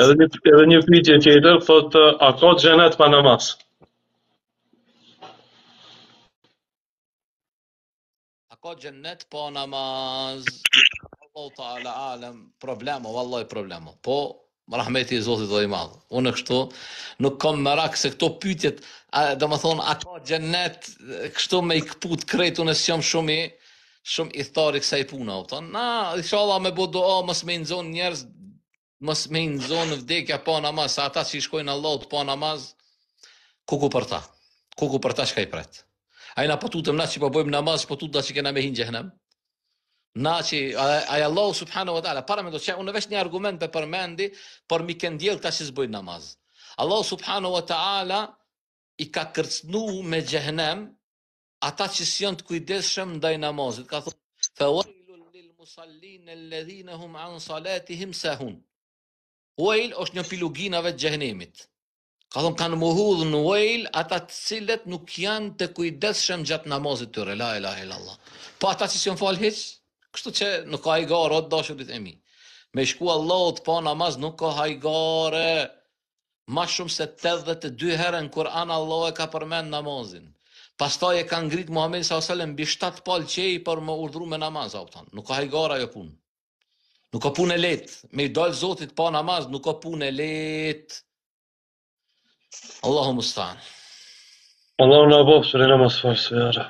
Edhe një edhe një pyetje tjetër, thot a ka xhenet pa namaz? A ka xhenet pa namaz? Allahu Taala alam, problemo, vallahi problemo. Po, me rahmetin e Zotit do i madh. Unë kështu nuk kam merak se këto pyetjet, do të domethën a ka xhenet kështu me i kput kretun e sjom shumë i shumë i thtarik kësaj i puna, u thon. Na inshallah me bodo, mos me nxon njerëz mos me në zonë vdekja pa namaz, sa ata që i shkojnë Allah të pa namaz, kuku për ta, kuku për ta që i pretë. A i na potutëm na që po përbojmë namaz, po tutë da që kena me hinë gjehnem. Na që, a i Allah subhanahu wa ta'ala, para me do që, unë vesh një argument për përmendi, për mi kënë djelë ta që zbojnë namaz. Allah subhanahu wa ta'ala i ka kërcnu me gjehnem, ata që si janë të kujdeshëm ndaj namazit. Ka thë, fe lil musallin e ledhine hum an salatihim sahun. Uajl është një piluginave të gjehenimit. Ka thonë kanë muhudhë në uajl ata të cilet nuk janë të kujdeshëm gjatë namazit të rela, ila, la, la. Po ata që si në falë heqë, kështu që nuk ka i garë, o të dashurit e mi. Me shku Allah të pa namaz nuk ka hajgare, ma shumë se të dhe të dy herën kur anë Allah e ka përmen namazin. Pastaj e ka ngrit Muhammed s.a.s. bi 7 palë qej për më urdhru me namaz, nuk ka hajgare ajo punë. Nuk ka punë e letë. Me i dalë zotit pa namaz, nuk ka punë e letë. Allahu mustan. Allahu na bof, sërë në mësë farë,